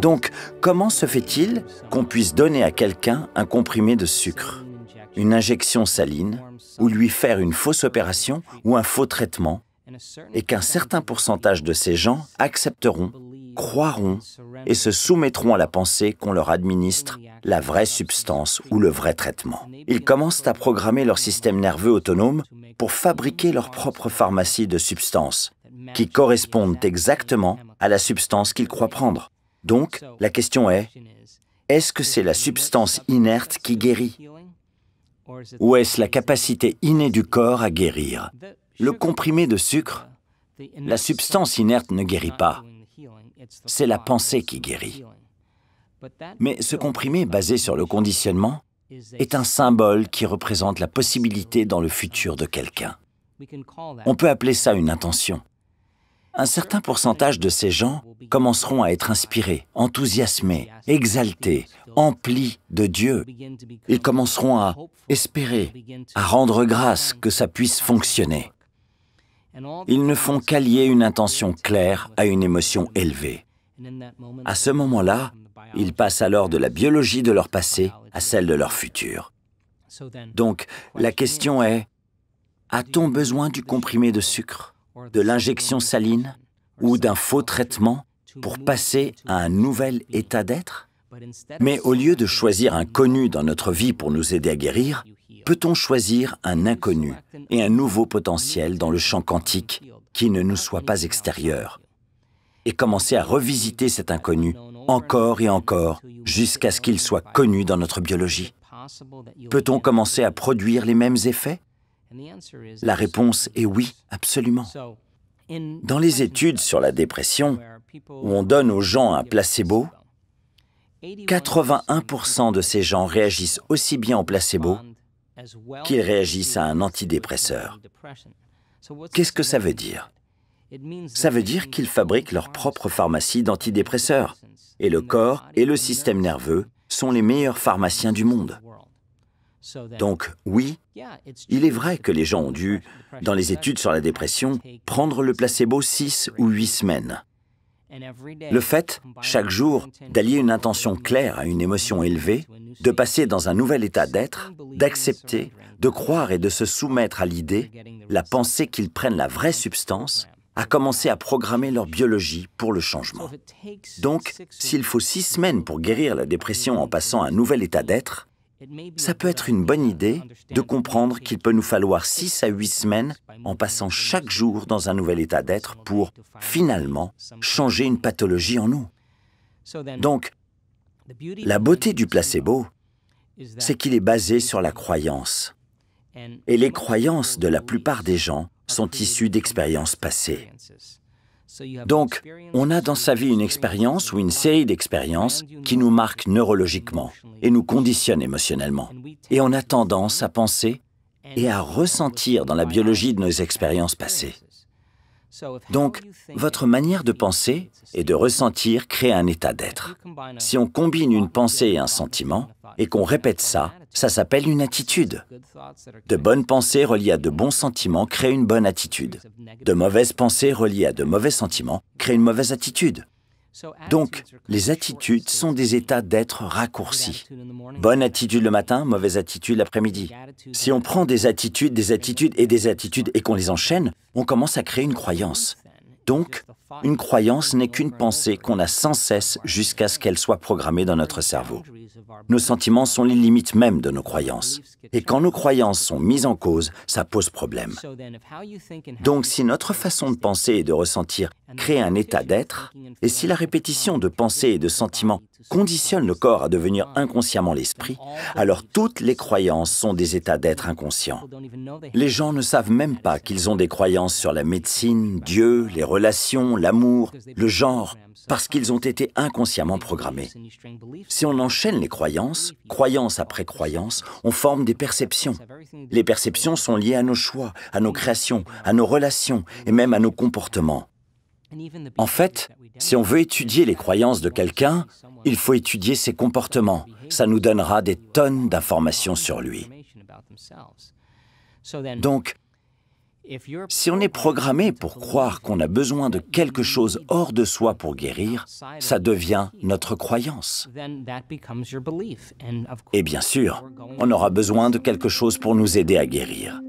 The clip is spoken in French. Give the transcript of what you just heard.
Donc, comment se fait-il qu'on puisse donner à quelqu'un un comprimé de sucre, une injection saline, ou lui faire une fausse opération ou un faux traitement, et qu'un certain pourcentage de ces gens accepteront, croiront et se soumettront à la pensée qu'on leur administre la vraie substance ou le vrai traitement. Ils commencent à programmer leur système nerveux autonome pour fabriquer leur propre pharmacie de substances qui correspondent exactement à la substance qu'ils croient prendre. Donc, la question est, est-ce que c'est la substance inerte qui guérit Ou est-ce la capacité innée du corps à guérir Le comprimé de sucre, la substance inerte ne guérit pas. C'est la pensée qui guérit. Mais ce comprimé basé sur le conditionnement est un symbole qui représente la possibilité dans le futur de quelqu'un. On peut appeler ça une intention un certain pourcentage de ces gens commenceront à être inspirés, enthousiasmés, exaltés, emplis de Dieu. Ils commenceront à espérer, à rendre grâce que ça puisse fonctionner. Ils ne font qu'allier une intention claire à une émotion élevée. À ce moment-là, ils passent alors de la biologie de leur passé à celle de leur futur. Donc, la question est, a-t-on besoin du comprimé de sucre de l'injection saline ou d'un faux traitement pour passer à un nouvel état d'être Mais au lieu de choisir un connu dans notre vie pour nous aider à guérir, peut-on choisir un inconnu et un nouveau potentiel dans le champ quantique qui ne nous soit pas extérieur et commencer à revisiter cet inconnu encore et encore jusqu'à ce qu'il soit connu dans notre biologie Peut-on commencer à produire les mêmes effets la réponse est oui, absolument. Dans les études sur la dépression, où on donne aux gens un placebo, 81% de ces gens réagissent aussi bien au placebo qu'ils réagissent à un antidépresseur. Qu'est-ce que ça veut dire Ça veut dire qu'ils fabriquent leur propre pharmacie d'antidépresseurs, et le corps et le système nerveux sont les meilleurs pharmaciens du monde. Donc oui, il est vrai que les gens ont dû, dans les études sur la dépression, prendre le placebo six ou huit semaines. Le fait, chaque jour, d'allier une intention claire à une émotion élevée, de passer dans un nouvel état d'être, d'accepter, de croire et de se soumettre à l'idée, la pensée qu'ils prennent la vraie substance, a commencé à programmer leur biologie pour le changement. Donc, s'il faut six semaines pour guérir la dépression en passant à un nouvel état d'être, ça peut être une bonne idée de comprendre qu'il peut nous falloir 6 à 8 semaines en passant chaque jour dans un nouvel état d'être pour, finalement, changer une pathologie en nous. Donc, la beauté du placebo, c'est qu'il est basé sur la croyance. Et les croyances de la plupart des gens sont issues d'expériences passées. Donc, on a dans sa vie une expérience ou une série d'expériences qui nous marquent neurologiquement et nous conditionnent émotionnellement. Et on a tendance à penser et à ressentir dans la biologie de nos expériences passées. Donc, votre manière de penser et de ressentir crée un état d'être. Si on combine une pensée et un sentiment, et qu'on répète ça, ça s'appelle une attitude. De bonnes pensées reliées à de bons sentiments créent une bonne attitude. De mauvaises pensées reliées à de mauvais sentiments créent une mauvaise attitude. Donc, les attitudes sont des états d'être raccourcis. Bonne attitude le matin, mauvaise attitude l'après-midi. Si on prend des attitudes, des attitudes et des attitudes et qu'on les enchaîne, on commence à créer une croyance. Donc, une croyance n'est qu'une pensée qu'on a sans cesse jusqu'à ce qu'elle soit programmée dans notre cerveau. Nos sentiments sont les limites mêmes de nos croyances. Et quand nos croyances sont mises en cause, ça pose problème. Donc si notre façon de penser et de ressentir crée un état d'être, et si la répétition de pensées et de sentiments conditionne le corps à devenir inconsciemment l'esprit, alors toutes les croyances sont des états d'être inconscients. Les gens ne savent même pas qu'ils ont des croyances sur la médecine, Dieu, les relations, l'amour, le genre, parce qu'ils ont été inconsciemment programmés. Si on enchaîne les croyances, croyance après croyance, on forme des perceptions. Les perceptions sont liées à nos choix, à nos créations, à nos relations et même à nos comportements. En fait, si on veut étudier les croyances de quelqu'un, il faut étudier ses comportements. Ça nous donnera des tonnes d'informations sur lui. Donc, si on est programmé pour croire qu'on a besoin de quelque chose hors de soi pour guérir, ça devient notre croyance. Et bien sûr, on aura besoin de quelque chose pour nous aider à guérir.